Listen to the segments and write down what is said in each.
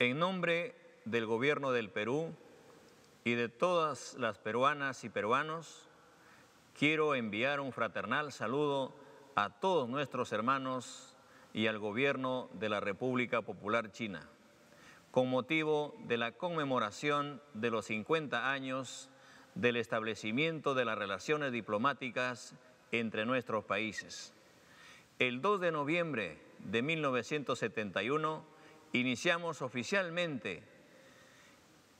En nombre del gobierno del Perú y de todas las peruanas y peruanos, quiero enviar un fraternal saludo a todos nuestros hermanos y al gobierno de la República Popular China, con motivo de la conmemoración de los 50 años del establecimiento de las relaciones diplomáticas entre nuestros países. El 2 de noviembre de 1971, iniciamos oficialmente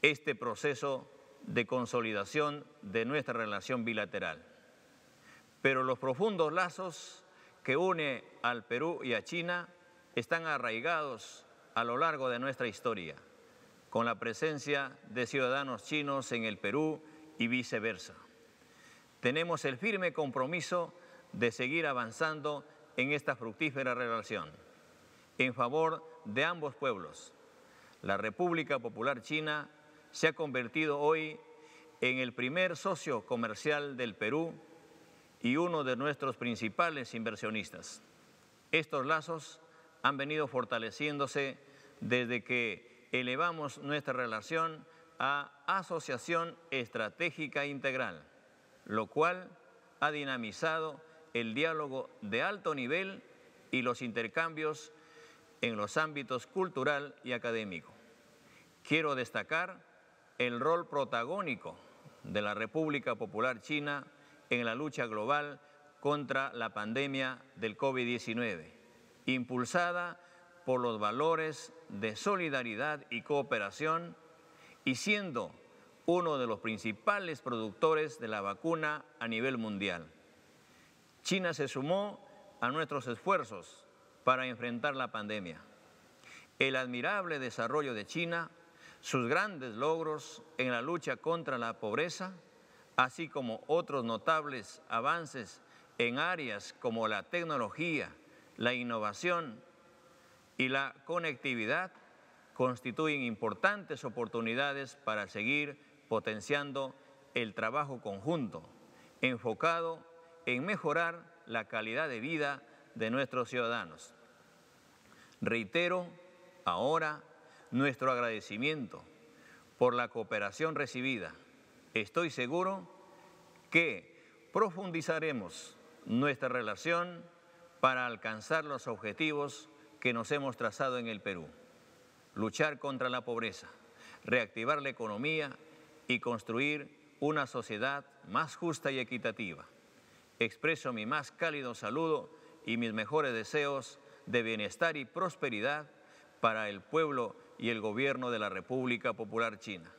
este proceso de consolidación de nuestra relación bilateral. Pero los profundos lazos que une al Perú y a China están arraigados a lo largo de nuestra historia, con la presencia de ciudadanos chinos en el Perú y viceversa. Tenemos el firme compromiso de seguir avanzando en esta fructífera relación en favor de ambos pueblos. La República Popular China se ha convertido hoy en el primer socio comercial del Perú y uno de nuestros principales inversionistas. Estos lazos han venido fortaleciéndose desde que elevamos nuestra relación a Asociación Estratégica Integral, lo cual ha dinamizado el diálogo de alto nivel y los intercambios en los ámbitos cultural y académico. Quiero destacar el rol protagónico de la República Popular China en la lucha global contra la pandemia del COVID-19, impulsada por los valores de solidaridad y cooperación y siendo uno de los principales productores de la vacuna a nivel mundial. China se sumó a nuestros esfuerzos para enfrentar la pandemia. El admirable desarrollo de China, sus grandes logros en la lucha contra la pobreza, así como otros notables avances en áreas como la tecnología, la innovación y la conectividad, constituyen importantes oportunidades para seguir potenciando el trabajo conjunto, enfocado en mejorar la calidad de vida de nuestros ciudadanos. Reitero ahora nuestro agradecimiento por la cooperación recibida. Estoy seguro que profundizaremos nuestra relación para alcanzar los objetivos que nos hemos trazado en el Perú. Luchar contra la pobreza, reactivar la economía y construir una sociedad más justa y equitativa. Expreso mi más cálido saludo y mis mejores deseos de bienestar y prosperidad para el pueblo y el gobierno de la República Popular China.